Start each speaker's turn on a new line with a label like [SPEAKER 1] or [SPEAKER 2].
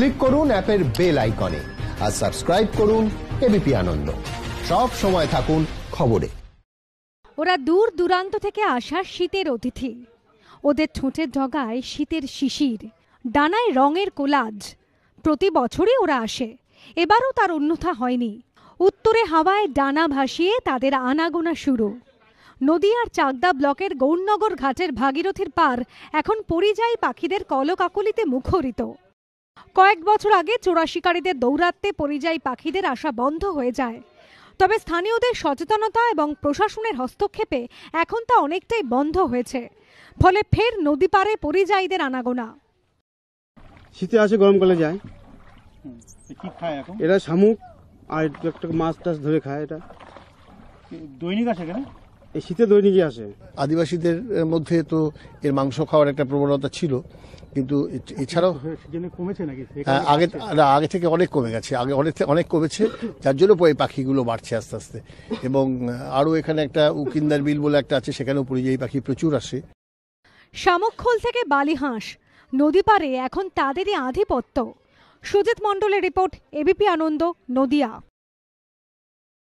[SPEAKER 1] click করুন অ্যাপের bell আইকনে আর সাবস্ক্রাইব করুন এবিপি আনন্দ সব সময় থাকুন খবরে
[SPEAKER 2] ওরা দূর দূরান্ত থেকে আসা শীতের অতিথি ওদের ঠোঁটের ডগায় শীতের শিশির ডানায় রঙের কোলাজ প্রতি বছরই ওরা আসে এবারও তার অন্যথা হয়নি উত্তরে হাওয়ায় ডানা ভাসিয়ে তাদের আনাগোনা শুরু নদিয়ার চাকদা ব্লকের গৌরনগর ঘাটের ভাগীরথীর পার এখন পরিযায়ী পাখিদের কলকাকলিতে মুখরিত কয়েক বছর আগে চোরা শিকারীদের দৌরাত্মে পরিযায়ী পাখিদের আসা বন্ধ হয়ে যায় তবে স্থানীয়দের সচেতনতা এবং প্রশাসনের হস্তক্ষেপে এখন তা অনেকটাই বন্ধ হয়েছে ফলে ফের নদী পারে পরিযায়ীদের আনাগোনা
[SPEAKER 1] শীতে আসে গরমকালে যায় এরা শামুক আর একটা মাছ টাছ ধরে খায় এটা দৈনিক আসে কেন শীতে দৈনিকই আসে আদিবাসীদের মধ্যে তো এর মাংস খাওয়ার একটা প্রবণতা ছিল কিন্তু এছাড়াও কমেছে নাকি হ্যাঁ, আগে আগে থেকে অনেক কমে গেছে আগে অনেক অনেক কমেছে যার জন্য এই পাখিগুলো বাড়ছে আস্তে আস্তে এবং আরও এখানে একটা উকিন্দার বিল বলে একটা আছে সেখানেও পরিযায়ী পাখি প্রচুর আসে
[SPEAKER 2] শামুকখোল থেকে বালিহাঁস নদী পারে এখন তাদেরই আধিপত্য সুজিত মণ্ডলের রিপোর্ট এবিপি আনন্দ নদিয়া